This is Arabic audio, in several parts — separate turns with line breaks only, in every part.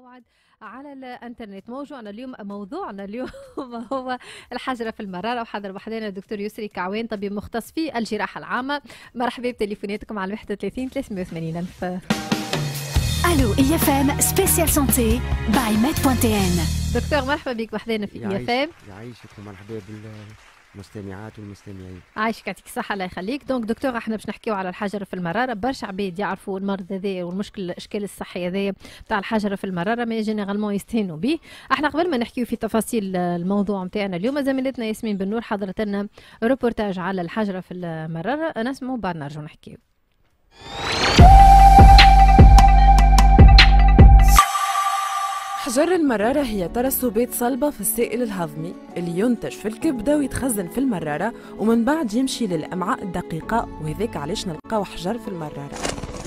موعد على الانترنت موضوعنا اليوم موضوعنا اليوم هو الحجره في المراره وحضر وحدنا الدكتور يسري كعوان طبيب مختص في الجراحه العامه مرحبا بتليفوناتكم على 31 380 الف الو اي اف ام سبيسيال سونتي باي ان دكتور مرحبا بك وحدنا في اي اف ام
يعيشك مرحبا بال مستمعات والمستمعين
عايشك يعطيك الصحه الله يخليك دونك دكتور احنا باش نحكيو على الحجر في المراره برشا عباد يعرفوا المرض هذايا والمشكل الاشكال الصحيه هذايا بتاع الحجر في المراره ما جينيرالمون يستهنوا به احنا قبل ما نحكيو في تفاصيل الموضوع نتاعنا اليوم زميلتنا ياسمين بن نور حضرت لنا ريبورتاج على الحجره في المراره نسمعوا بعد نرجعوا نحكيو
أحجار المرارة هي ترسبات صلبة في السائل الهضمي اللي ينتج في الكبدة ويتخزن في المرارة ومن بعد يمشي للأمعاء الدقيقة وهذاك علاش نلقاو حجر في المرارة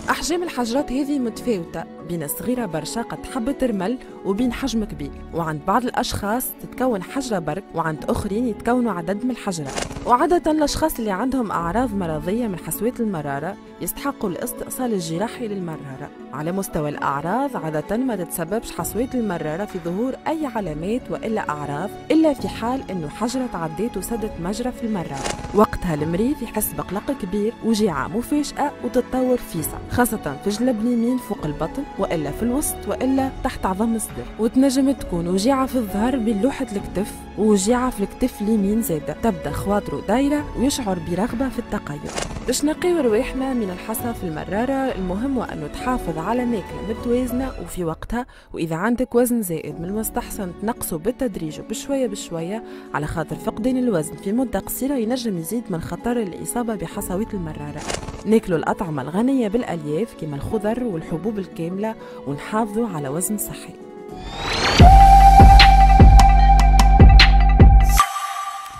أحجام الحجرات هذه متفاوتة بين صغيرة برشا قد حبة رمل وبين حجم كبير وعند بعض الأشخاص تتكون حجرة برك وعند آخرين يتكونوا عدد من الحجرات وعادة الأشخاص اللي عندهم أعراض مرضية من حسوية المرارة يستحقوا الاستئصال الجراحي للمرارة على مستوى الأعراض عادة ما تتسببش حسوية المرارة في ظهور أي علامات وإلا أعراض إلا في حال أنه حجرة عديت وسدت مجرى في المرارة وقتها المريض يحس بقلق كبير وجيعة مفاجئة وتتطور فيسع خاصة في جلب اليمين فوق البطن وإلا في الوسط وإلا تحت عظم الصدر وتنجم تكون وجيعة في الظهر بين لوحة الكتف ووجيعة في الكتف اليمين زادة تبدأ خواطر صدره دايرة ويشعر برغبة في التقيؤ باش نقيو رواحنا من الحصى في المرارة المهم هو أنه تحافظ على ماكلة متوازنة وفي وقتها وإذا عندك وزن زائد من المستحسن تنقصه بالتدريج وبشوية بشوية على خاطر فقدان الوزن في مدة قصيرة ينجم يزيد من خطر الإصابة بحصوات المرارة ناكلوا الأطعمة الغنية بالألياف كما الخضر والحبوب الكاملة ونحافظوا على وزن صحي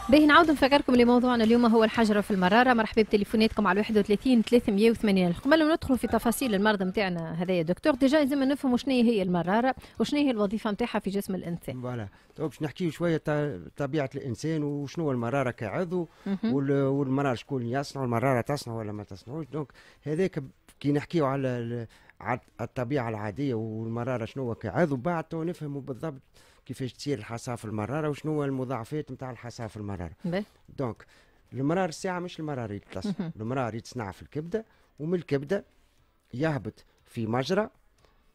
باهي نعاود نفكركم اللي موضوعنا اليوم هو الحجره في المراره مرحبا بتليفوناتكم على 31 380 قبل ما ندخلوا في تفاصيل المرض نتاعنا هذا يا دكتور ديجا لازم نفهموا شنو هي المراره وشنو هي الوظيفه نتاعها في جسم الانسان
فوالا تو طيب، باش نحكيو شويه طبيعه الانسان وشنو هو المراره كعضو والمراره شكون يصنع المراره تصنع ولا ما تصنعوش دونك هذاك كي نحكيو على الطبيعه العاديه والمراره شنو هو كعضو بعد تو نفهموا بالضبط كيفاش تصير الحصاه في المراره وشنو هو المضاعفات نتاع الحصاه في المراره دونك المرار الساعه مش المرار يتلصق، المرار يتصنع في الكبده ومن الكبده يهبط في مجرى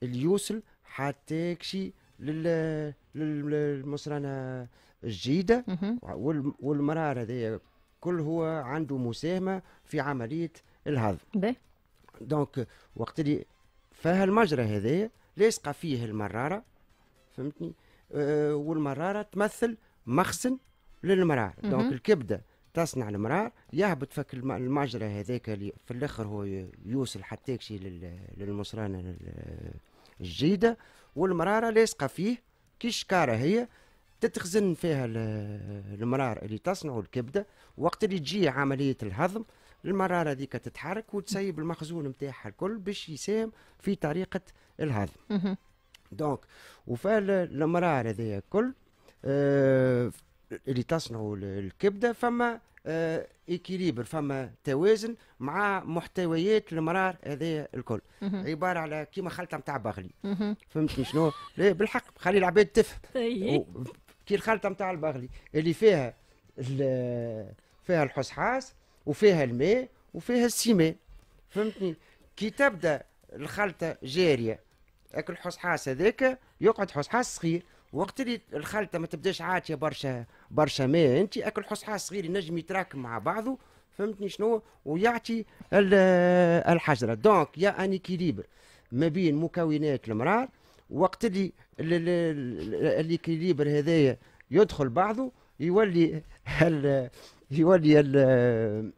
اللي يوصل حتى يكشي لل للمصرانه الجيده والمرار هذايا كل هو عنده مساهمه في عمليه الهضم دونك وقت اللي فيها المجرى هذايا لاصقه فيه المراره فهمتني آه، والمراره تمثل مخزن للمرار دونك الكبده تصنع المرار يهبط فك المجرى هذاك في الاخر هو يوصل حتى يكشي للمصرانه الجيده والمراره لاصقه فيه كي الشكاره هي تتخزن فيها المرار اللي تصنعه الكبده وقت اللي تجي عمليه الهضم المراره هذيك تتحرك وتسيب المخزون نتاعها الكل باش يساهم في طريقه الهضم دونك وفال المراعر هذايا الكل آه، اللي تصنعوا الكبده فما ايكيليبر آه، فما توازن مع محتويات المرار هذايا الكل عباره على كيما خلطه نتاع بغلي فهمتني شنو؟ بالحق خلي العباد تفهم طيب. كي الخلطه نتاع البغلي اللي فيها فيها الحصحاص وفيها الماء وفيها السيمان فهمتني كي تبدا الخلطه جاريه اكل الحصحاص هذاك يقعد حصحاص صغير وقت اللي الخلطه ما تبداش عاتيه برشا برشا ماء انت اكل حصحاص صغير ينجم يتراكم مع بعضه فهمتني شنو ويعطي الحجره دونك يا ان اكيليبر ما بين مكونات المرار وقت اللي الاكيليبر هذايا يدخل بعضه يولي ال يولي ال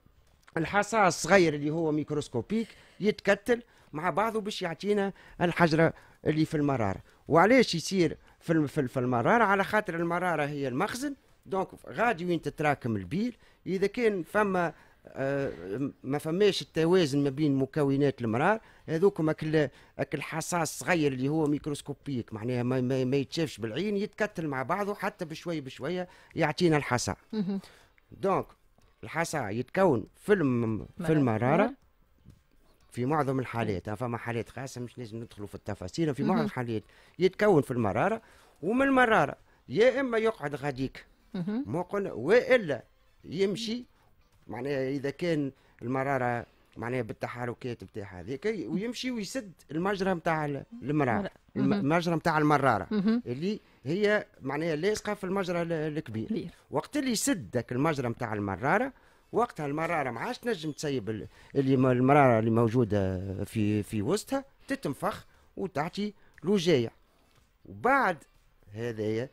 الصغير اللي هو ميكروسكوبيك يتكتل مع بعضه باش يعطينا الحجره اللي في المراره وعلاش يصير في في المراره على خاطر المراره هي المخزن دونك غادي وين تتراكم البيل اذا كان فما آه ما فماش التوازن ما بين مكونات المرار هذوك اكل اكل حساس صغير اللي هو ميكروسكوبيك معناها ما, ما, ما يتشافش بالعين يتكتل مع بعضه حتى بشويه بشويه يعطينا الحصى دونك الحصى يتكون في في المراره في معظم الحالات فما حالات خاصه مش لازم ندخلوا في التفاصيل في معظم الحالات يتكون في المراره ومن المراره يا اما يقعد غاديك ما قلنا والا يمشي معناها اذا كان المراره معناها بالتحركات نتاع هذيك ويمشي ويسد المجرى نتاع المراره المجرى نتاع المراره اللي هي معناها لاصقه في المجرى الكبير وقت اللي يسدك المجرى نتاع المراره وقتها المراره ما عادش تنجم تسيب اللي المراره اللي موجوده في في وسطها تتنفخ وتعطي لوجايع وبعد هذايا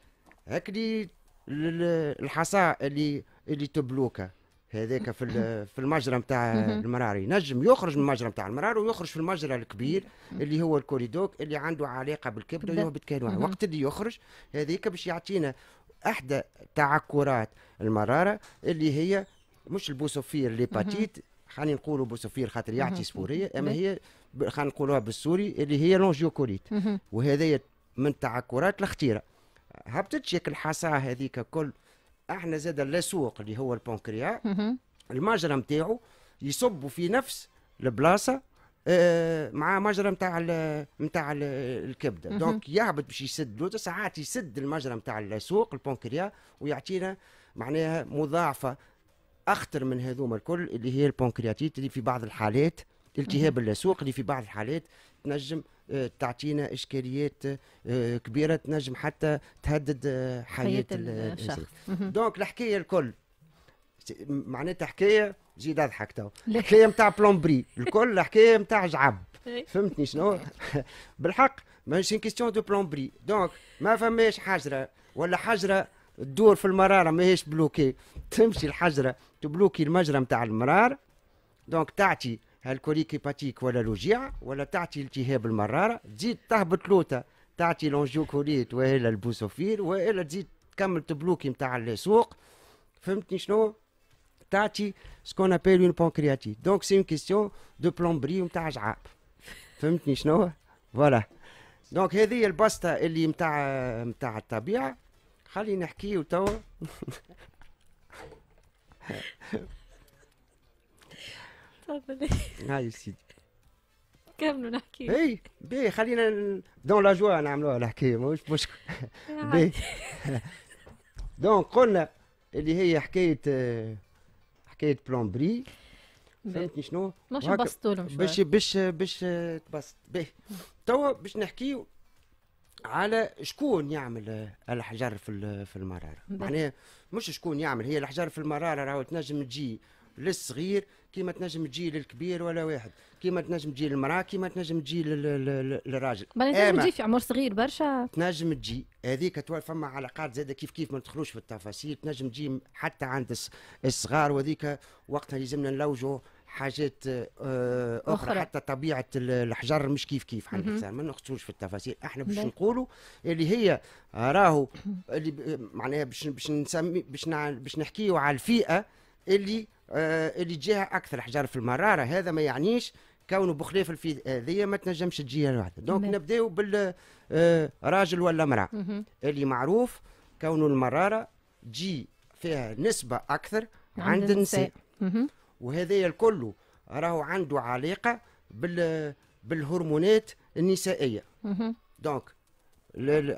هكلي الحصى اللي اللي تبلوكه هذاك في في المجرى نتاع المراري ينجم يخرج من المجرى نتاع المراري ويخرج في المجرى الكبير اللي هو الكوريدوك اللي عنده علاقه بالكبده ويهبط كانواع وقت اللي يخرج هذيك باش يعطينا احدى تعكرات المراره اللي هي مش البوسوفير ليباتيت خلينا نقولوا بوسوفير خاطر يعطي سبوريه اما هي خلينا نقولوها بالسوري اللي هي لونجيوكوليت وهذايا من تعكرات الاختيره هبطت شكل الحصاه هذيك كل احنا زاد اللاسوق اللي هو البونكريا المجرى نتاعو يصبوا في نفس البلاصه آه مع مجرى نتاع نتاع الكبده دونك يهبط باش يسد لوتا ساعات يسد المجرى نتاع اللاسوق البونكريا ويعطينا معناها مضاعفه اخطر من هذوما الكل اللي هي البونكرياتيت اللي في بعض الحالات التهاب اللاسوق اللي في بعض الحالات تنجم آه، تعطينا اشكاليات آه، كبيره تنجم حتى تهدد آه، حياه الشخص دونك الحكايه الكل معناتها حكايه زيد اضحك تو الحكايه نتاع بلومبري الكل حكايه نتاع جعب إيه. فهمتني شنو بالحق ماشي كيستيون دو بلومبري دونك ما فماش حجره ولا حجره تدور في المراره ماهيش بلوكي تمشي الحجره تبلوكي المجرى نتاع المرار دونك تعطي هالكوليك هيباتيك ولا لوجيع ولا تعطي التهاب المراره تزيد تهبط لوطه تعطي لونجيوكوليت والا البوسوفير والا تزيد تكمل تبلوكي نتاع السوق فهمتني شنو تعطي سكون ابيل اون بانكرياتيت دونك سي اون كيستيون دو بلومبري نتاع جعاب فهمتني شنو فوالا دونك هذه الباستا اللي نتاع نتاع الطبيعه خلي نحكيه توا تفضلي هاي سيدي
كملوا نحكي اي
بي خلينا دون لا جوا نعملوها الحكايه مش مشكل نعم. بي دونك قلنا اللي هي حكايه حكايه بلومبري فهمتني شنو؟ باش نبسطوا لهم باش باش باش تبسط باهي توا باش نحكيو على شكون يعمل الحجر في في المراره معناها مش شكون يعمل هي الحجر في المراره راهو تنجم تجي للصغير كيما تنجم تجي للكبير ولا واحد كيما تنجم تجي للمراه كيما تنجم تجي للراجل تنجم تجي في عمر صغير برشا تنجم تجي هذيك فما علاقات زاده كيف كيف ما ندخلوش في التفاصيل تنجم تجي حتى عند الصغار وهذيك وقتها يلزمنا نلوجوا حاجات آه، آه، أخرى, أخرى. حتى طبيعة الحجر مش كيف كيف ما نخشوش في التفاصيل احنا باش نقولوا اللي هي راهو اللي معناها باش باش نسمي باش باش نحكيو على الفئة اللي آه، اللي تجيها أكثر حجر في المرارة هذا ما يعنيش كونه بخلاف الفئه هذه ما تنجمش تجيها لوحدها دونك نبداو بال راجل ولا امرأة اللي معروف كونه المرارة تجي فيها نسبة أكثر عند النساء وهذايا الكل راهو عنده علاقه بال بالهرمونات النسائيه دونك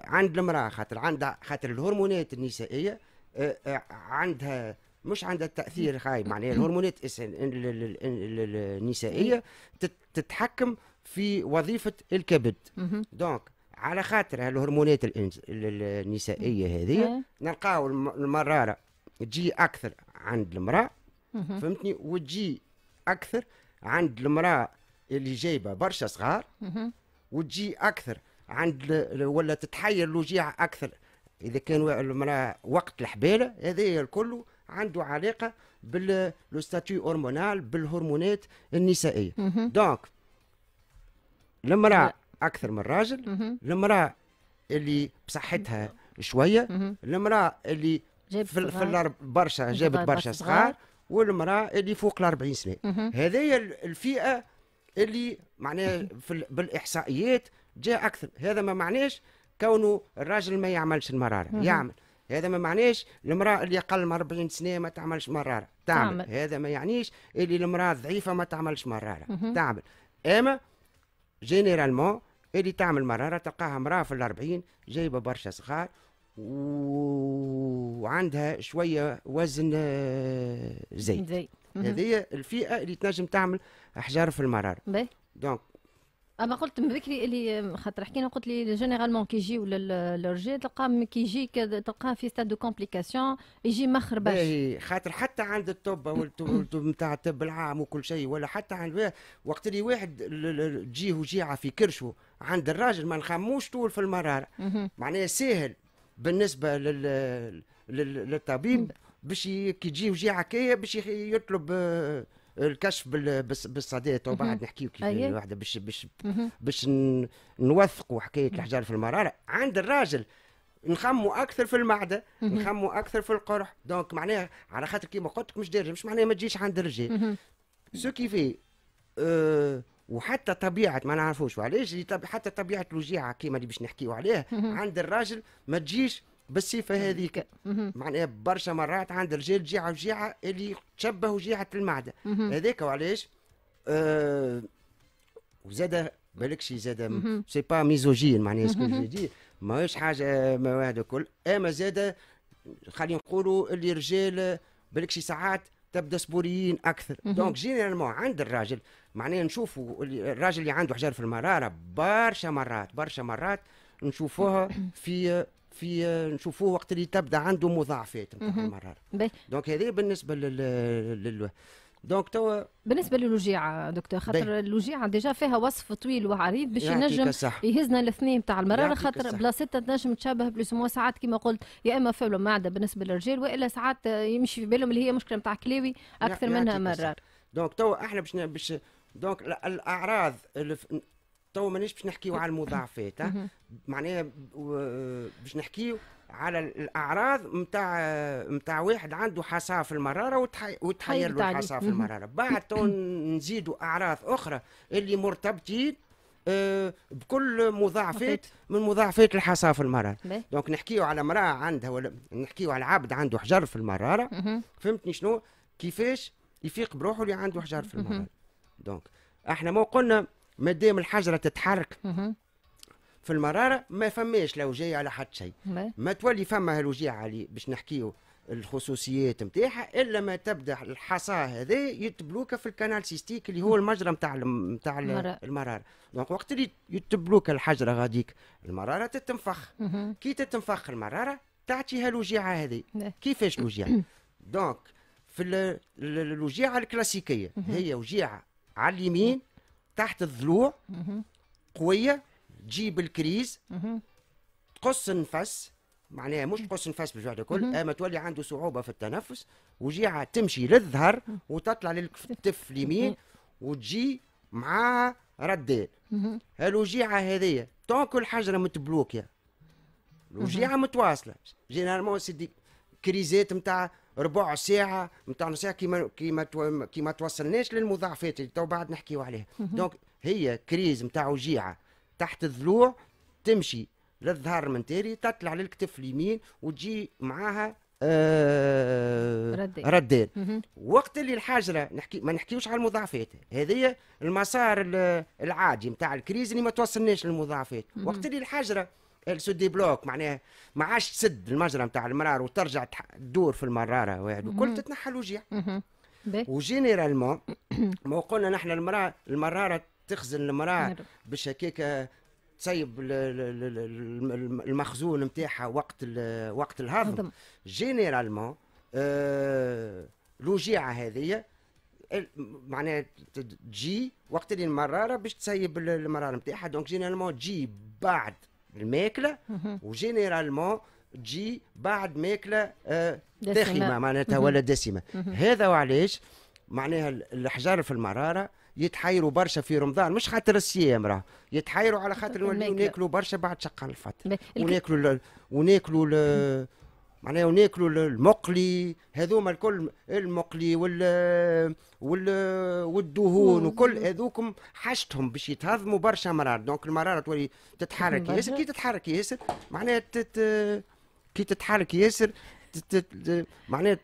عند المراه خاطر عندها خاطر الهرمونات النسائيه آه، آه، عندها مش عندها تاثير خايب معناها الهرمونات النسائيه تتحكم في وظيفه الكبد دونك على خاطر الهرمونات النسائيه هذه إيه. نلقاو المراره تجي اكثر عند المراه فهمتني وتجي اكثر عند المراه اللي جايبه برشا صغار وتجي اكثر عند ولا تتحير الوجيعه اكثر اذا كان المراه وقت الحباله هذا الكل عنده علاقه باللو لو هرمونال بالهرمونات النسائيه دونك المراه اكثر من الراجل المراه اللي بصحتها شويه المراه اللي في, في برشا جابت برشا صغار والمراه اللي فوق ال 40 سنه هذايا الفئه اللي معناها بالاحصائيات جاء اكثر هذا ما معناش كونه الراجل ما يعملش المراره يعمل هذا ما معناش المراه اللي اقل من 40 سنه ما تعملش مراره تعمل, تعمل. هذا ما يعنيش اللي المراه ضعيفه ما تعملش مراره تعمل اما جينيرالمون اللي تعمل مراره تلقاها مراه في ال 40 جايبه برشا صغار وعندها شويه وزن آه، زيت زيت هذه الفئه اللي تنجم تعمل احجار في المراره دونك
اما قلت من بكري اللي آه، خاطر حكينا قلت لي جينيرالمون كي يجيو للرجال تلقاه كي يجي تلقاه في ستاد دو كومبليكاسيون يجي مخربش
اي خاطر حتى عند الطب نتاع الطب العام وكل شيء ولا حتى عند وقت اللي واحد تجيه وجيعه في كرشه عند الراجل ما نخموش طول في المراره معناها ساهل بالنسبه لل... لل... للطبيب باش كي تجي وجيعه آه، كي باش يطلب أيوة. الكشف بالصدات وبعد نحكيو كيف الوحده باش باش باش نوثقوا حكايه الحجار في المراره عند الراجل نخموا اكثر في المعده نخموا اكثر في القرح دونك معناها على خاطر كيما قلت لك مش دارجه مش معناها ما تجيش عند الرجال سو كيفي أه وحتى طبيعه ما نعرفوش وعلاش حتى طبيعه الوجيعه كيما اللي باش نحكيو عليها عند الراجل ما تجيش بالصفه هذيك معناها برشا مرات عند الرجال جيعه وجيعه اللي تشبه وجيعه المعده هذاك وعلاش آه وزاد شي زاد سي با ميزوجين معناها شكون ماهوش حاجه مواد كل اما زاد خلينا نقولوا اللي رجال شي ساعات تبدا سبوريين اكثر دونك جينيرالمون عند الراجل معناها نشوفوا الراجل اللي عنده حجر في المراره برشا مرات برشا مرات نشوفوها في في نشوفوه وقت اللي تبدا عنده مضاعفات نتاع المراره دونك هذه بالنسبه لل, لل... دونك توا
بالنسبه للوجيعه دكتور خاطر الوجيعه ديجا فيها وصف طويل وعريض باش ينجم يهزنا الاثنين تاع المراره خاطر بلاصتها تنجم تشابه بلوس موا ساعات كما قلت يا اما فبلو معده بالنسبه للرجال والا ساعات يمشي في بالهم اللي هي مشكله نتاع كلاوي اكثر منها مرار
دونك توا احنا باش باش دونك الاعراض تو مانيش باش نحكيو على المضاعفات معناها باش نحكيو على الاعراض نتاع نتاع واحد عنده حصى في المراره وتحي... وتحير له طيب، الحصى في المراره بعد نزيدوا اعراض اخرى اللي مرتبطين آه، بكل مضاعفات من مضاعفات الحصى في المراره دونك نحكيو على امراه عندها ولا نحكيو على عبد عنده حجر في المراره فهمتني شنو كيفاش يفيق بروحه اللي عنده حجر في المراره دونك احنا ما قلنا ما دام الحجره تتحرك في المراره ما فماش جاي على حد شيء ما تولي فما الوجيعة علي باش نحكيو الخصوصيات نتاعها الا ما تبدا الحصى هذا يتبلوك في الكانال سيستيك اللي هو المجرى نتاع نتاع المراره دونك وقت اللي يتبلوك الحجره غاديك المراره تتنفخ كي تتنفخ المراره تعطيها الوجيعه هذه نعم. كيفاش الوجيعه دونك في الوجيعه الكلاسيكيه هي وجيعه على اليمين تحت الضلوع قويه تجيب الكريز تقص النفس معناها مش قص نفس بالجهد الكل اما تولي عنده صعوبه في التنفس وجيعه تمشي للظهر وتطلع للكتف اليمين وتجي مع ردال هالوجيعه هذيا تاكل حجره متبلوكيه الوجيعه متواصله جينيرالمون سيدي كريزات نتاع ربع ساعة نتاع نص ساعة كيما كيما كيما توصلناش للمضاعفات اللي تو بعد نحكيو عليها دونك هي كريز نتاع وجيعة تحت الضلوع تمشي للظهر من تيري تطلع للكتف اليمين وتجي معاها آه ردين, ردين. وقت اللي الحجره نحكي ما نحكيوش على المضاعفات هذه المسار العادي نتاع الكريز اللي ما توصلناش للمضاعفات وقت اللي الحجره سو دي بلوك معناها ما عادش تسد المجرى نتاع المرار وترجع تدور في المراره واحد وكل تتنحى الوجيع وجينيرالمون ما قلنا نحن المراره تخزن المراه يعني باش هكاك تسيب المخزون نتاعها وقت وقت الهضم جينيرالمون الوجيعه آه، هذه معناها تجي وقت اللي المراره باش تسيب المراره نتاعها دونك جينيرالمون تجي بعد الماكله وجينيرالمون تجي بعد ماكله آه داخمه معناتها ولا دسمه هذا وعلاش معناها الحجار في المراره يتحيروا برشا في رمضان مش خاطر الصيام راه يتحيروا على خاطر ناكلوا برشا بعد شقه الفطر وناكلوا وناكلوا معناها وناكلوا المقلي هذوما الكل المقلي وال وال والدهون وكل هذوكم حاجتهم باش يتهضموا برشا مرار دونك المراره تولي تتحرك ياسر كي تتحرك ياسر معناها تت... كي تتحرك ياسر تت... معناها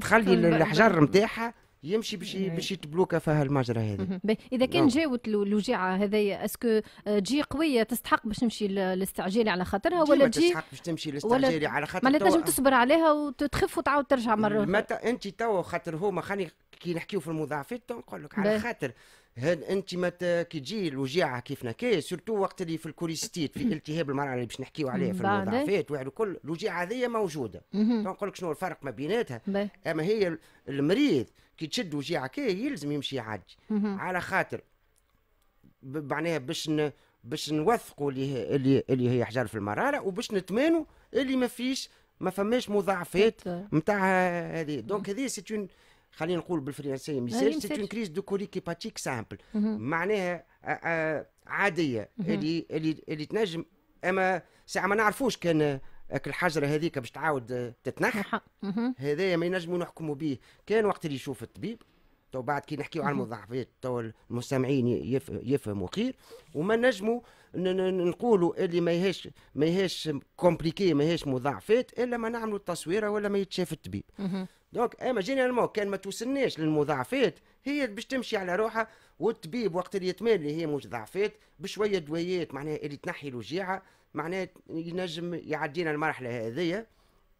تخلي الحجر نتاعها يمشي باش إيه. باش يتبلوكا فيها المجرى هذه
اذا كان نعم. جاوت الوجيعه هذايا اسكو تجي آه، قويه تستحق باش تمشي للاستعجال على خاطرها ولا تجي تستحق
باش تمشي للاستعجال على خاطر معناتها تنجم تصبر
عليها وتخف وتعاود ترجع مره متى
انت تو خاطر هما خاني كي نحكيو في المضاعفات تو نقول لك على خاطر انت ما كي تجي الوجيعه كيفنا كي سورتو وقت اللي في الكوليستيت في التهاب المرأة اللي باش نحكيو عليه في المضاعفات واحد الكل الوجيعه هذه موجوده نقول لك شنو الفرق ما بيناتها اما هي المريض كي تشد وجيعه كي يلزم يمشي يعالج على خاطر معناها باش باش نوثقوا اللي اللي اللي هي حجر في المراره وباش نتمانوا اللي ما فيش ما فماش مضاعفات نتاع هذه دونك هذه سي خلينا نقول بالفرنسيه ميساج سي كريز دو كوليك سامبل معناها آه، آه، عاديه اللي اللي اللي تنجم اما ساعه ما نعرفوش كان الحجره هذيك باش تعاود تتنحى هذايا ما ينجموا نحكموا به كان وقت اللي يشوف الطبيب تو بعد كي نحكيو على المضاعفات تو المستمعين يف يفهموا خير وما نجموا نقولوا اللي ما هيش ما هيش كومبليكي ما هيش مضاعفات الا ما نعملوا التصويره ولا ما يتشاف الطبيب دونك اما جينيرالمون كان ما توصلناش للمضاعفات هي باش تمشي على روحها والطبيب وقت اللي يتمال اللي هي ضعفات بشويه دويات معناها اللي تنحي الوجيعه معناه ينجم يعدينا المرحله هذه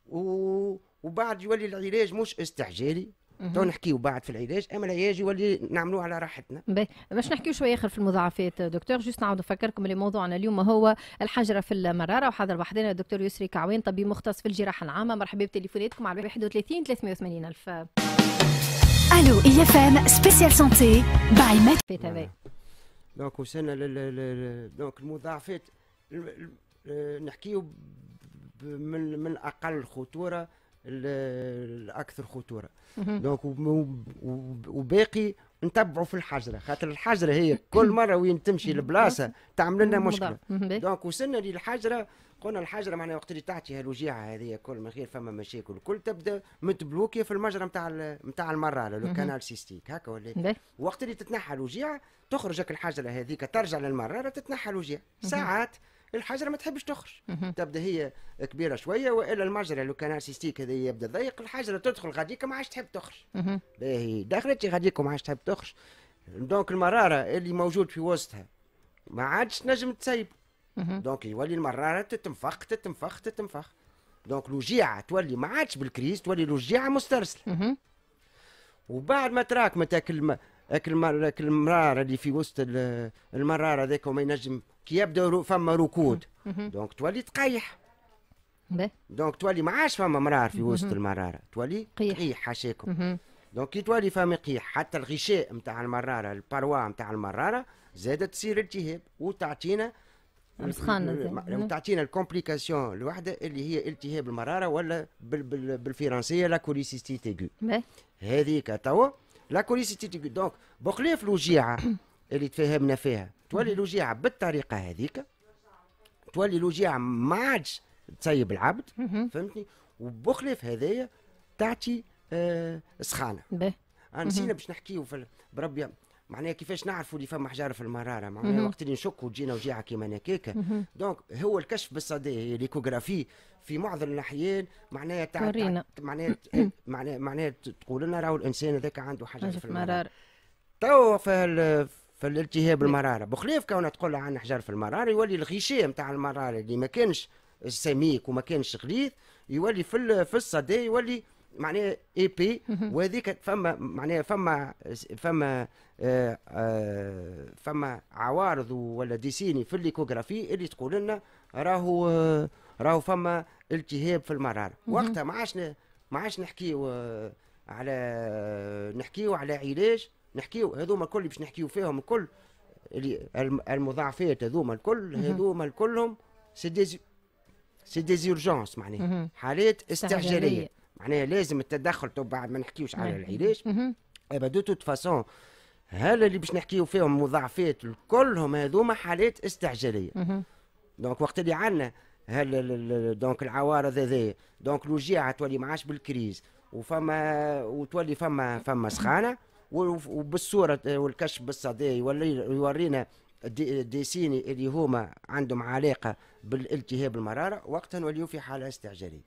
و... وبعد يولي العلاج مش استعجالي تو نحكيو بعد في العلاج اما العلاج يولي نعملوه على راحتنا
باش نحكيو شويه اخر في المضاعفات دكتور جوست نعاود نفكركم اللي موضوعنا اليوم هو الحجره في المراره وحاضر وحدنا الدكتور يسري كعوين طبيب مختص في الجراحه العامه مرحبا بتليفوناتكم على 31 380 الف الو اي اف ام سبيسيال سونتي باي مات
دونك وصلنا دونك المضاعفات آه، نحكيو من من اقل خطوره الاكثر خطوره دونك وباقي نتبعوا في الحجره خاطر الحجره هي كل مره وين تمشي البلاصه تعمل لنا مشكله دونك وصلنا للحجره قلنا الحجره معناها وقت اللي تعطي هالوجيعه هذه كل من غير فما مشاكل الكل تبدا متبلوكيه في المجرى نتاع نتاع المره لو كانال سيستيك هكا ولا وقت اللي تتنحى الوجيعه تخرجك الحجره هذيك ترجع للمره تتنحى الوجيعه ساعات الحجره ما تحبش تخرج تبدا هي كبيره شويه والا المجرى لو كان سيستيك هذا يبدا ضيق الحجره تدخل غاديك ما عادش تحب تخرج باهي دخلت غاديك ما عادش تحب تخرج دونك المراره اللي موجود في وسطها ما عادش تنجم تسيب دونك يولي المراره تتنفخ تتنفخ تتنفخ دونك لوجيعه تولي ما عادش بالكريس تولي لوجيعه مسترسله وبعد ما تراك ما تاكل ما اكل المراره اللي في وسط المراره ذاك وما ينجم كي يبدا فما ركود دونك تولي تقيح دونك تولي ما عادش فما مرار في وسط المراره تولي قيح حاشاكم دونك كي تولي فما قيح حتى الغشاء نتاع المراره الباروا نتاع المراره زادت تصير التهاب وتعطينا مسخن تعطينا الكومبليكاسيون الوحده اللي هي التهاب المراره ولا بالفرنسيه لا كوليسيستيت تيغو هذيك توا لا كوليسيستيت تيغو دونك بخلاف الوجيعه اللي تفاهمنا فيها تولي الوجيعه بالطريقه هذيك تولي الوجيعه ما عادش تسيب العبد فهمتني وبخلاف هذايا تعطي آه سخانه نسينا باش نحكيو بربي معناها كيفاش نعرفوا اللي فما حجاره في المراره معناها وقت اللي نشك وتجينا وجيعه كيما هكاك دونك هو الكشف بالصدى ليكوغرافي في معظم الاحيان معناها تاع معناها معناها معناها تقول لنا راهو الانسان هذاك عنده حجره في المراره تو في في الالتهاب نعم. المراره بخلاف كون تقول عن حجر في المراره يولي الغشاء نتاع المراره اللي ما كانش سميك وما كانش غليظ يولي في في الصدى يولي معناه اي بي وهذيك فما معناها فما فما آه، آه، فما عوارض ولا ديسيني في الليكوغرافي اللي تقول لنا راهو راهو فما التهاب في المراره وقتها ما عادش ما عادش نحكيو آه، على نحكيو على علاج نحكيو هذوما الكل باش نحكيو فيهم الكل المضاعفات هذوما الكل هذوما الكلهم سي دي سي اورجونس معناها حالات استعجاليه معناها لازم التدخل تو بعد ما نحكيوش على العلاج ابا دو توت فاسون هذا اللي باش نحكيو فيهم مضاعفات كلهم هذوما حالات استعجاليه دونك وقت اللي عندنا هل دونك العوارض هذايا دونك الوجيعه تولي معاش بالكريز وفما وتولي فما فما سخانه وبالصوره والكشف بالصدى يورينا ديسيني اللي هما عندهم علاقه بالالتهاب المراره وقتها نوليو في حاله استعجاليه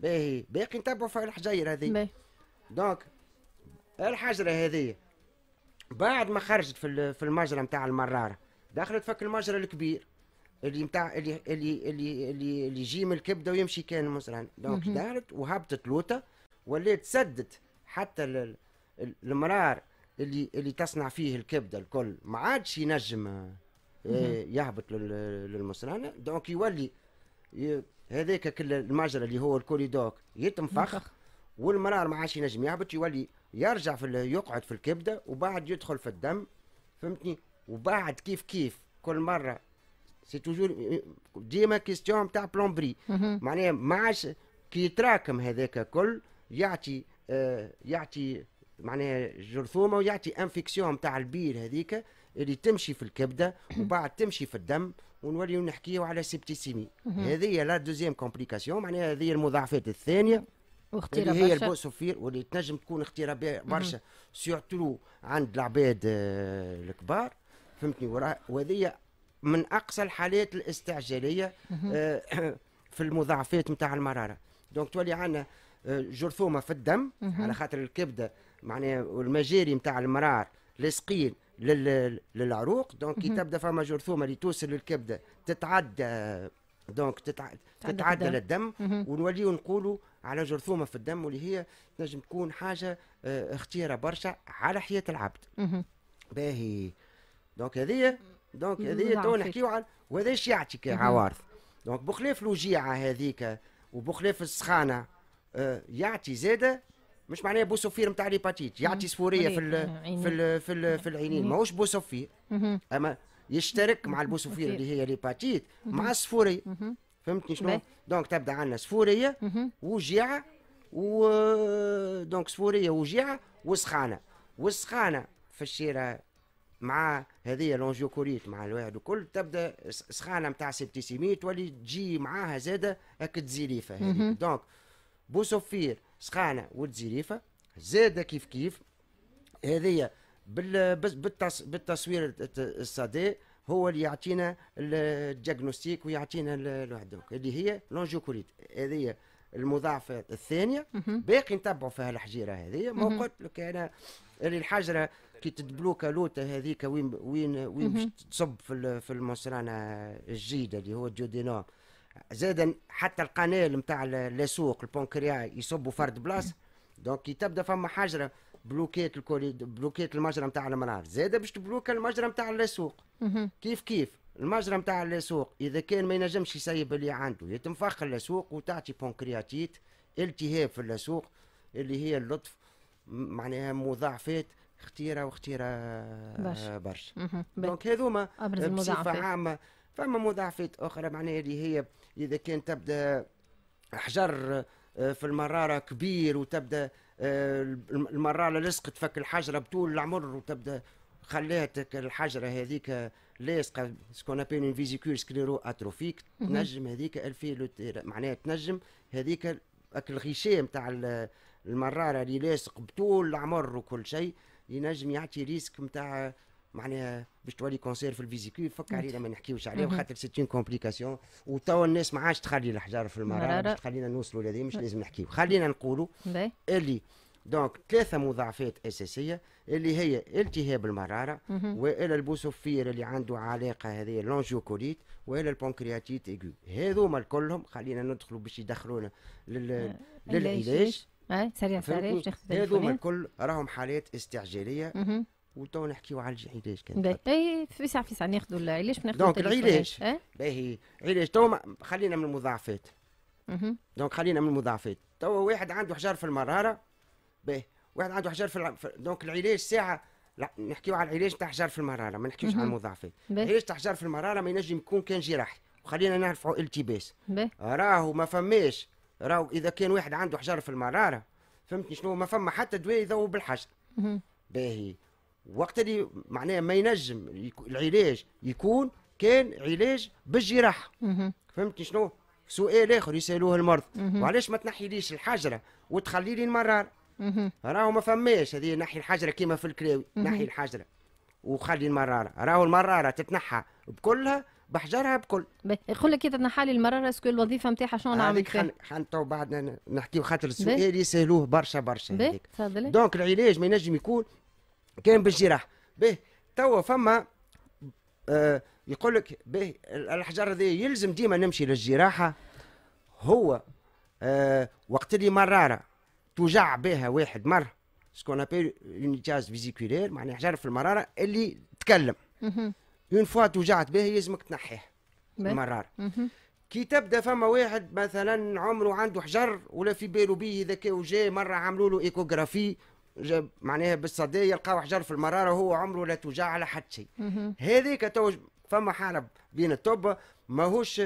باهي باقي نتبعوا في الحجير هذه باهي. دونك الحجره هذه بعد ما خرجت في في المجرى نتاع المراره دخلت فك المجرى الكبير اللي نتاع اللي اللي اللي اللي, اللي يجي من الكبده ويمشي كان مثلا دونك دارت وهبطت لوطه ولات سدت حتى المرار اللي اللي تصنع فيه الكبده الكل ما عادش ينجم آه، يهبط للمصرانه دونك يولي هذاك كل المجرى اللي هو الكوريدوك يتنفخ والمرار ما عادش ينجم يهبط يولي يرجع في يقعد في الكبده وبعد يدخل في الدم فهمتني وبعد كيف كيف كل مره سي توجور ديما كيستيون تاع بلومبري معناها ما عادش كي يتراكم هذاك كل يعطي آه يعطي معناها جرثومه ويعطي انفكسيون نتاع البير هذيك اللي تمشي في الكبده وبعد تمشي في الدم ونوليو نحكيو على سبتيسيمي هذه لا دوزيام كومبليكاسيون معناها هذه المضاعفات الثانيه اللي هي البوسوفير واللي تنجم تكون اختيره برشا سيرتو عند العباد آه، الكبار فهمتني وهذه من اقصى الحالات الاستعجاليه آه، في المضاعفات نتاع المراره دونك تولي عندنا آه، جرثومه في الدم على خاطر الكبده معناها والمجاري نتاع المرار لاصقين للعروق دونك كي تبدا فما جرثومه اللي توصل للكبده تتعدى دونك تتعدى, تتعدى للدم ونوليو نقولوا على جرثومه في الدم واللي هي تنجم تكون حاجه آه، اختيره برشا على حياه العبد باهي دونك هذه دونك هذه تو نحكيو على وهذا ايش يعطي كعوارض دونك بخلاف الوجيعه هذيك وبخلاف السخانه آه، يعطي زاده مش معناها بوسوفير نتاع ليباتيت يعطي سفوريه في الـ في الـ في, الـ في العينين ماهوش بوسوفير اما يشترك مع البوسوفير اللي هي ليباتيت مع السفوريه فهمتني شنو دونك تبدا عندنا سفوريه وجيعه و دونك سفوريه وجيعه وسخانه والسخانه في الشيره مع هذه لونجيوكوليت مع الواحد الكل تبدا سخانه نتاع سبتيسيميت تولي تجي معاها زاده هكا تزيليفه دونك بوسوفير سخانه والجزيريفه زاده كيف كيف هذه بالتصوير الصدى هو اللي يعطينا الدياغنوستيك ويعطينا الوحدوك اللي هي لونجوكوليت هذه المضاعفه الثانيه باقي نتبعوا فيها الحجيره هذه ما قلت لك انا اللي الحجره كي تدبلوكا لوتا هذيك وين وين وين تصب في في المصرانه الجيده اللي هو الديودينام زادا حتى القنال نتاع السوق البونكريا يصبوا فرد بلاصه دونك كي تبدا فما حجره بلوكيت الكوريد بلوكيت المجرى نتاع المنار زاده باش تبلوك المجرى نتاع السوق كيف كيف المجرى نتاع السوق اذا كان ما ينجمش يسيب اللي عنده يتنفخ السوق وتعطي بونكرياتيت التهاب في السوق اللي هي اللطف معناها مضاعفات خطيره وخطيره برشا آه، دونك هذوما بصفه عامه فما مضاعفات اخرى معناها اللي هي اذا كان تبدا حجر آه، في المراره كبير وتبدا آه، المراره لصقت تفك الحجره بطول العمر وتبدا خلاتك الحجره هذيك لاصقه سكون ابين اون فيزيكول سكليرو اتروفيك تنجم هذيك الفيلوتيرا معناها تنجم هذيك الغشاء نتاع المراره اللي لاصق بطول العمر وكل شيء ينجم يعطي ريسك نتاع معناها باش تولي كونسير في الفيزيكول فك علينا ما نحكيوش عليه خاطر سيتون كومبليكاسيون وتوا الناس ما عادش تخلي الحجار في المراره باش تخلينا نوصلوا لهذه مش لازم نحكيو خلينا نقولوا اللي دونك ثلاثة مضاعفات أساسية اللي هي التهاب المرارة وإلى البوسوفير اللي عنده علاقة هذه اللونجيوكوليت وإلى البنكرياتيت إيكو هذوما الكلهم خلينا ندخلوا باش يدخلونا لل... آه، للعلاج
سريع سريع هذوما
الكل راهم حالات استعجالية وتو نحكيو على العلاج كان
اي في ساعه في ساعه ناخذوا العلاج ناخذوا دونك العلاج
باهي علاج تو خلينا من المضاعفات دونك خلينا من المضاعفات تو واحد عنده حجر في المراره باهي واحد عنده حجر في, الع... في... دونك العلاج ساعه لا نحكيو على العلاج تاع حجر في المراره ما نحكيوش على المضاعفات العلاج تاع حجر في المراره ما ينجم يكون كان جراحي وخلينا نعرفوا التباس راهو ما فماش راهو اذا كان واحد عنده حجر في المراره فهمتني شنو ما فما حتى دواء يذوب بالحجر باهي وقت اللي معناها ما ينجم العلاج يكون كان علاج بالجراحه فهمتني شنو سؤال اخر يسالوه المرض وعلاش ما تنحيليش الحجره وتخلي لي المرار راهو ما فماش هذه نحي الحجره كيما في الكلاوي نحي الحجره وخلي المراره راهو المراره تتنحى بكلها بحجرها بكل
يقول لك اذا نحالي لي المراره اسكو الوظيفه نتاعها شنو نعمل فيها؟
خن... تو بعد نحكي خاطر السؤال يسالوه برشا برشا تفضل دونك العلاج ما ينجم يكون كان بالجراح به توا فما آه، يقول لك به الحجر هذا يلزم ديما نمشي للجراحه هو آه، وقت اللي مراره توجع بها واحد مره سكون ابيل اونيتاز فيزيكولير معناها حجر في المراره اللي تكلم اون فوا توجعت بها يلزمك تنحيها المراره كي تبدا فما واحد مثلا عمره عنده حجر ولا في باله بيه ذكاء وجا مره عملوا له ايكوغرافي جاب معناها بالصدى يلقاو حجر في المراره وهو عمره لا توجع على حد شيء هذيك تو فما حالة بين الطب ماهوش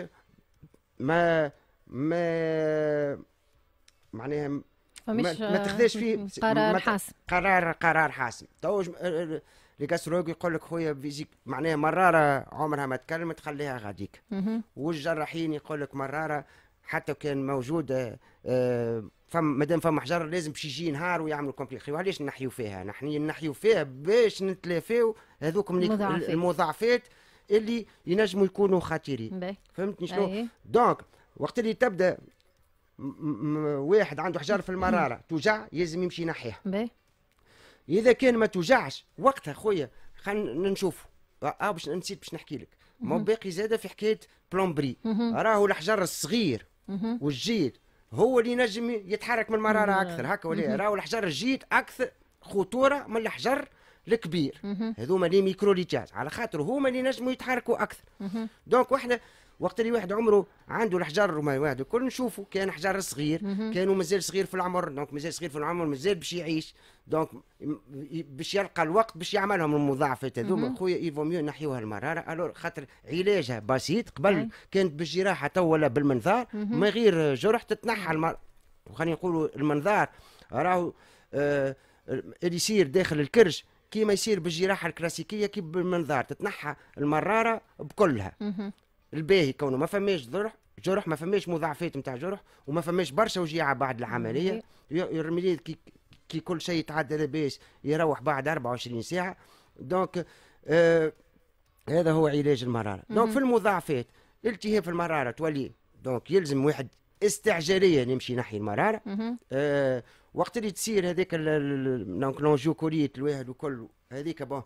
ما ما معناها ما, ما فيه قرار حاسم قرار قرار حاسم تو الكسروك اه، اه، يقول لك خويا فيزيك معناها مراره عمرها ما تكلمت خليها غاديك والجراحين يقول لك مراره حتى كان موجوده آه, اه، فما مادام فما حجر لازم باش يجي نهار ويعملوا كومبليكسي علاش نحيو فيها نحن نحيو فيها باش نتلافاو هذوك المضاعفات اللي ينجموا يكونوا خطيرين فهمتني شنو دونك وقت اللي تبدا واحد عنده حجر في المراره توجع لازم يمشي ينحيها اذا كان ما توجعش وقتها خويا خلينا نشوفوا اه باش نسيت باش نحكي لك ما باقي زاده في حكايه بلومبري راهو الحجر الصغير والجيد هو اللي نجم يتحرك من المراره اكثر هكا ولا راهو الحجر الجيد اكثر خطوره من الحجر الكبير هذوما لي ميكرو ليتاج على خاطر هما اللي نجموا يتحركوا اكثر دونك احنا وقت اللي واحد عمره عنده الحجر وما واحد الكل نشوفه كان حجر صغير كانوا مازال صغير في العمر دونك مازال صغير في العمر مازال باش يعيش دونك باش يلقى الوقت باش يعملهم المضاعفات هذوما خويا يفو ميو نحيوها المراره الور خاطر علاجها بسيط قبل كانت بالجراحه تو ولا بالمنظار ما غير جرح تتنحى المر... وخلينا نقولوا المنظار راهو آه اللي يصير داخل الكرش كيما يصير بالجراحه الكلاسيكيه كي بالمنظار تتنحى المراره بكلها الباهي كونه ما فماش جرح جرح ما فماش مضاعفات نتاع جرح وما فماش برشا وجيعه بعد العمليه يرمي كي, كي كل شيء يتعدى لاباس يروح بعد 24 ساعه دونك آه هذا هو علاج المراره دونك في المضاعفات التهاب في المراره تولي دونك يلزم واحد استعجاليا يمشي نحي المراره آه وقت اللي تصير هذاك دونك لونجو كوليت الواحد وكل هذيك بون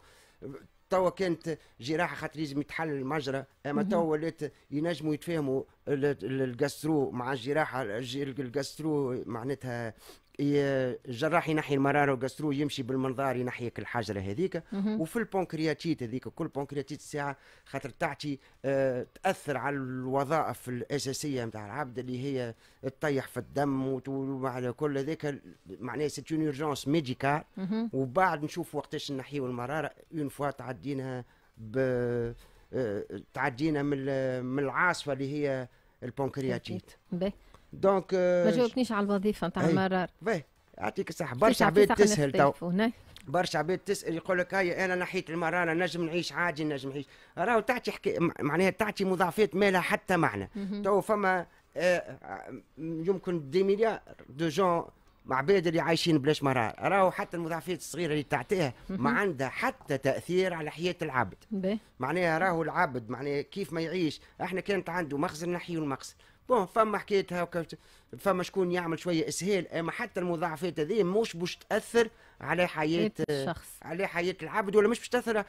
توا كانت جراحه خاطر لازم يتحل المجرى اما توا ولات ينجموا يتفاهموا الجاسترو مع الجراحه الجاسترو معناتها الجراح ينحي المراره وجاسترو يمشي بالمنظار ينحي كل الحجره هذيك وفي البونكرياتيت هذيك كل بونكرياتيت الساعه خاطر تعطي آه، تاثر على الوظائف الاساسيه نتاع العبد اللي هي تطيح في الدم وعلى كل هذاك معناها سيت اون اورجونس ميديكال وبعد نشوف وقتاش نحيو المراره اون فوا تعدينا ب آه، تعدينا من العاصفه اللي هي البونكرياتيت دونك euh, ما جاوبتنيش
على الوظيفه نتاع المرار إيه. باهي يعطيك الصحه برشا عباد تسهل تو
برشا عباد تسال يقول لك هاي انا نحيت المراره نجم نعيش عادي نجم نعيش راهو تعطي حكي معناها تعطي مضاعفات ما لها حتى معنى تو فما آه، آه، يمكن دي مليار دو جون عباد اللي عايشين بلاش مرار راهو حتى المضاعفات الصغيره اللي تعطيها ما عندها حتى تاثير على حياه العبد معناها راهو العبد معناها كيف ما يعيش احنا كانت عنده مخزن نحيو المخزن بون فما حكايتها فما شكون يعمل شويه اسهال اما حتى المضاعفات هذه مش باش تاثر على حياه على حياه العبد ولا مش باش تاثر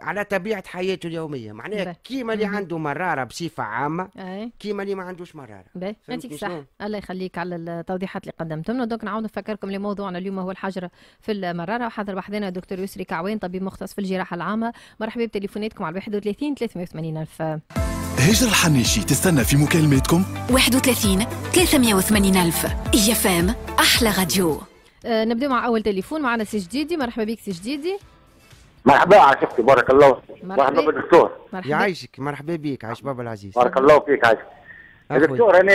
على طبيعه حياته اليوميه معناها كيما اللي عنده مراره بصفه عامه كيما اللي ما عندوش
مراره يعطيك صح الله يخليك على التوضيحات اللي قدمتهم دونك نعاود نفكركم لموضوعنا اليوم هو الحجر في المراره وحضر بحضنا دكتور يسري كعوان طبيب مختص في الجراحه العامه مرحبا بتليفوناتكم على 31 380 الف
هجر الحنيشي تستنى في مكالماتكم
31 380 ألف اف فام أحلى راديو أه نبدأ مع أول تليفون معنا سي جديدي مرحبا بك سي جديدي
مرحبا عاشقتي بارك الله فيك مرحبا بالدكتور يعيشك مرحبا بك عايش بابا العزيز بارك الله فيك عايش دكتور انا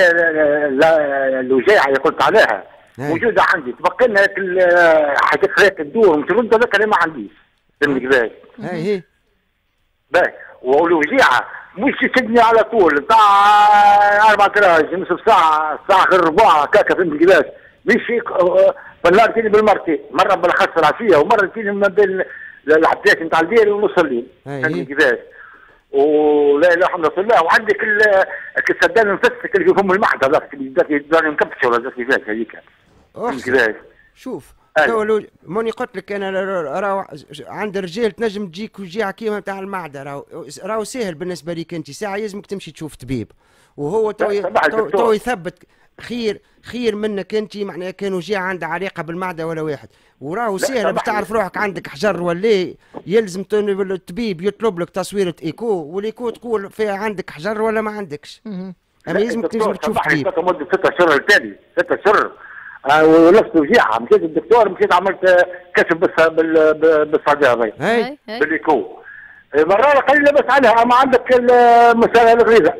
الوجاعه اللي قلت عليها نعم. موجوده عندي تبقى لنا حاجات خلات الدور متردة لك انا ما عنديش فهمت كيفاش؟ اي هي إيه. باهي والوجيعه مش يشدني على طول تاع اربع
دراج نصف ساعه ساعه غير ربع هكاك فهمت كيفاش مش أه، أه، بلارتيني بالمرتين مره بالاخص العشيه ومره تيني ما بين الحداش نتاع الدير ونص الليل فهمت كيفاش ولا لا حول ولا الله وعندك السدان نفسك اللي في فم المحضر اللي ولا كيفاش هذيك كيفاش
شوف تو موني قلت لك انا راهو عند رجال تنجم تجيك وجيعه كيما تاع المعده راهو راهو ساهل بالنسبه ليك انت ساعه يلزمك تمشي تشوف طبيب وهو تو تو, يثبت خير خير منك انت معناها كان وجيع عنده علاقه بالمعده ولا واحد وراهو ساهل باش تعرف روحك عندك حجر ولا يلزم الطبيب يطلب لك تصويره ايكو والايكو تقول فيها عندك حجر ولا ما عندكش اما يلزمك تمشي
تشوف طبيب مده ست اشهر التالي ست اشهر آه، ولست وجيعه مشيت للدكتور مشيت عملت آه، كشف بالصدى هذا بالايكو قال لي بس عليها اما عندك المساله الغريزه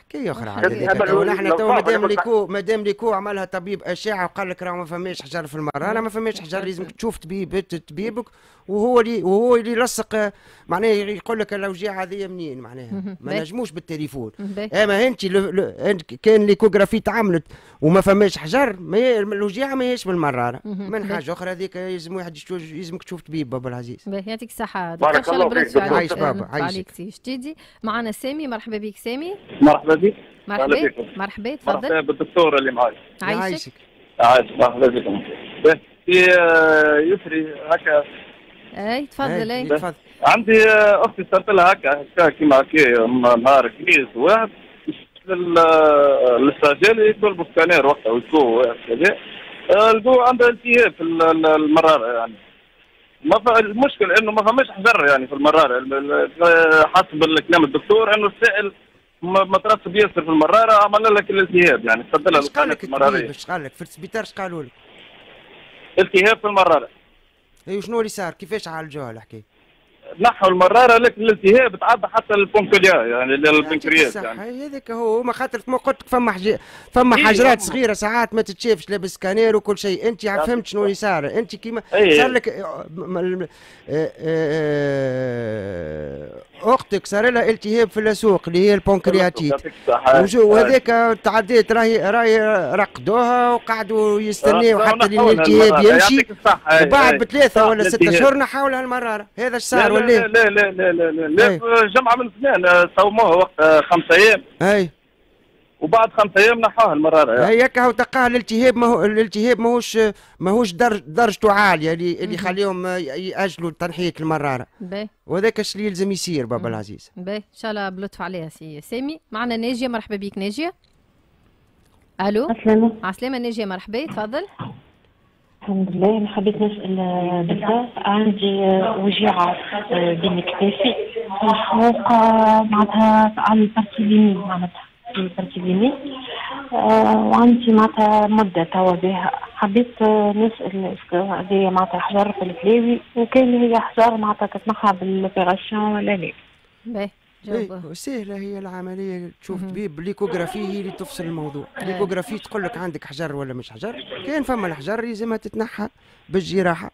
حكايه اخرى على
احنا تو مادام ليكو مادام ليكو عملها طبيب اشعه وقال لك راه ما فماش حجر في المراره ما فماش حجر لازمك تشوف طبيب طبيبك وهو اللي وهو اللي يلصق معناه يقول لك الاوجاع هذه منين معناها ما نجموش بالتليفون اما إيه، انت كان ليكوغرافي تعملت وما فماش حجر ما الوجيعه ماهيش بالمراره من حاجه اخرى هذيك يلزم واحد يلزمك تشوف طبيب بابا العزيز
يعطيك الصحه بارك الله فيك بابا عايش جديدي معنا سامي مرحبا بك سامي
مرحبا بك مرحبا بكم
مرحبا تفضل مرحبا
بالدكتور اللي معايا عايشك عايش مرحبا بكم في آه، يسري هكا
اي تفضل اي إيه. تفضل
عندي آه، اختي صارت لها هكا كيما هكا نهار كنيس واحد للسجل يكون بسكانير وقتها ويكون كذا آه، لقوا عندها التهاب في المراره يعني ما المشكل انه ما فماش حجر يعني في المراره آه، حسب الكلام الدكتور انه السائل ما ترسب ياسر في المراره عمل لك الالتهاب يعني سد لها القناه المراريه
ايش قال لك في السبيطار ايش قالوا لك؟
التهاب في المراره
اي شنو اللي صار كيفاش عالجوها الحكايه؟ نحوا المراره
لكن الالتهاب تعدى حتى البونكوليا يعني للبنكرياس يعني,
يعني. هذاك هو ما خاطر ما قلت لك فما حج... فما إيه حجرات إيه صغيره ساعات ما تتشافش لابس كانير وكل شيء انت يعني فهمت شنو اللي صار انت كيما إيه صار لك آه، آه، آه، اختك صار لها التهاب في السوق اللي هي البنكرياتيت وهذاك تعديت راهي راهي رقدوها وقعدوا يستناو حتى الالتهاب يمشي
وبعد إيه. بثلاثه ولا ستة اشهر
نحاولها المراره هذا صار ولا لا لا
لا لا لا, لا, لا, إيه. لا جمعه من الاثنين صوموها وقت آه، خمسة ايام اي وبعد خمسة ايام نحاها المراره يعني.
هيك هو تلقاه الالتهاب ماهو الالتهاب ماهوش ماهوش درج درجته عاليه اللي اللي يخليهم آه، ياجلوا تنحيه المراره باهي وهذاك الشيء اللي يلزم يصير بابا العزيز
باهي ان شاء الله بلطف عليها سي سامي معنا ناجيه مرحبا بك ناجيه
الو على
عسلامة ناجيه مرحبا تفضل
الحمد لله انا حبيت نسال بالله عندي آه، وجيعه آه، بين كتافي وحموقه معناتها على البارتي اليمين معناتها تنفيذيين آه، وعندي معناتها مده توا بها حبيت آه، نسال هذه معناتها حجر في الفلاوي وكان هي حجر معناتها تتنقع بالاوبيراسيون ولا
لا إيه سهلة هي العملية تشوف طبيب ليكوغرافي هي اللي تفصل الموضوع ليكوغرافي تقول لك عندك حجر ولا مش حجر كان فما الحجر لازمها تتنحى بالجراحة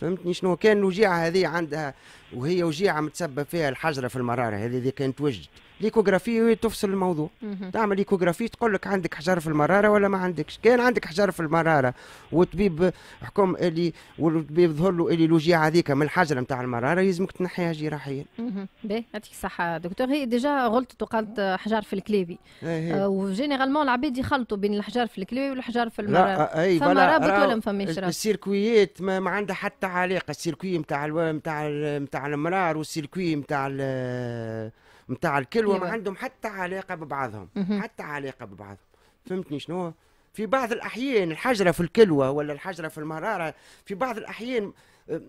فهمتني شنو كان الوجيعة هذه عندها وهي وجيعة متسبب فيها الحجرة في المرارة هذه اللي كانت وجدت ليكوغرافي هي تفصل الموضوع تعمل ليكوغرافي تقول لك عندك حجر في المراره ولا ما عندكش كان عندك حجر في المراره وطبيب حكم اللي والطبيب ظهر له اللي الوجيعه هذيك من الحجر نتاع المراره يلزمك تنحيها جراحيا
باهي يعطيك الصحه دكتور هي ديجا غلطت وقالت حجر في الكليبي إيه، آه وجينيرالمون العباد يخلطوا بين الحجر في الكليبي والحجر في المراره آه، آه، فما رابط ولا ما فماش رابط
السيركويات ما, ما عندها حتى علاقه السيركوي نتاع نتاع نتاع المرار والسيركوي نتاع نتاع الكل وما أيوة. عندهم حتى علاقه ببعضهم حتى علاقه ببعضهم فهمتني شنو في بعض الاحيان الحجره في الكلوه ولا الحجره في المراره في بعض الاحيان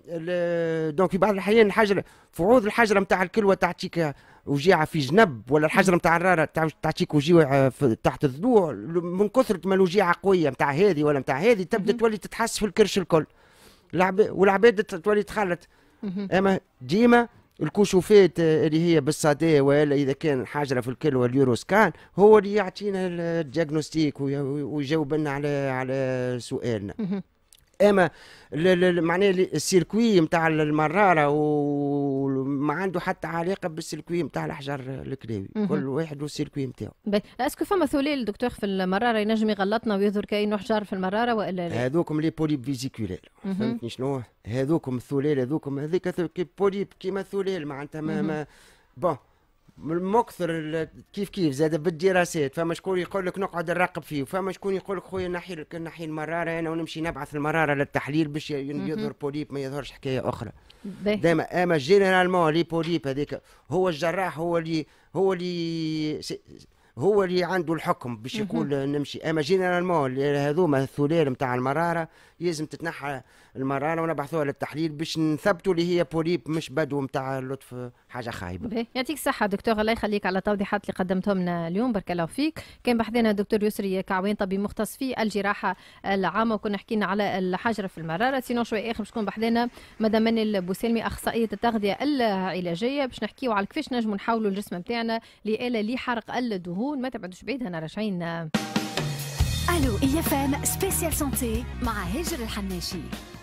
آه، دونك في بعض الاحيان الحجره فعوض الحجره نتاع الكلوه تعطيك وجيعه في جنب ولا الحجره نتاع الراره تعطيك وجيعه تحت الضلوع من كثره ما الوجيعه قويه نتاع هذه ولا نتاع هذه تبدا تولي تتحس في الكرش الكل والعباد تولي تخلط اما ديما الكشوفات آه، اللي هي بالصدى والا اذا كان حجره في الكلوه اليوروسكان هو اللي يعطينا الدياغنوستيك ويجاوب لنا على على سؤالنا اما معناها السيركوي نتاع المراره وما عنده حتى علاقه بالسيركوي نتاع الحجر الكلاوي كل واحد والسيركوي نتاعو
اسكو فما ثلال دكتور في المراره ينجم يغلطنا ويظهر كاين حجر في المراره والا لا
هذوكم لي بوليب فيزيكولير فهمتني شنو هذوكم الثلال هذوكم هذيك بوليب كيما الثلال معناتها ما, ما بون مكثر كيف كيف زاد بالدراسات فما شكون يقول لك نقعد نراقب فيه فما شكون يقول لك خويا نحي نحي المراره انا ونمشي نبعث المراره للتحليل باش يظهر بوليب ما يظهرش حكايه اخرى دائما اما جينيرالمون لي بوليب هذاك هو الجراح هو اللي هو اللي هو اللي عنده الحكم باش يقول نمشي اما جينيرالمون هذوما الثلال نتاع المراره لازم تتنحى المراره ونبعثوها للتحليل باش نثبتوا اللي هي بوليب مش بدو نتاع لطف حاجة خايبة.
يعطيك الصحة دكتور الله يخليك على التوضيحات اللي قدمتهم لنا اليوم بارك الله فيك. كان بحثنا الدكتور يسري كعوين طبيب مختص في الجراحة العامة وكنا حكينا على الحجرة في المرارة سينو شوي آخر باش تكون بحثنا مدام من البوسلمي أخصائية التغذية العلاجية باش نحكيو على كيفاش نجموا نحولوا الجسم نتاعنا لآلة لحرق الدهون ما تبعدوش بعيد هنا راجعين الو اي اف ام سبيسيال سونتي مع هجر الحناشي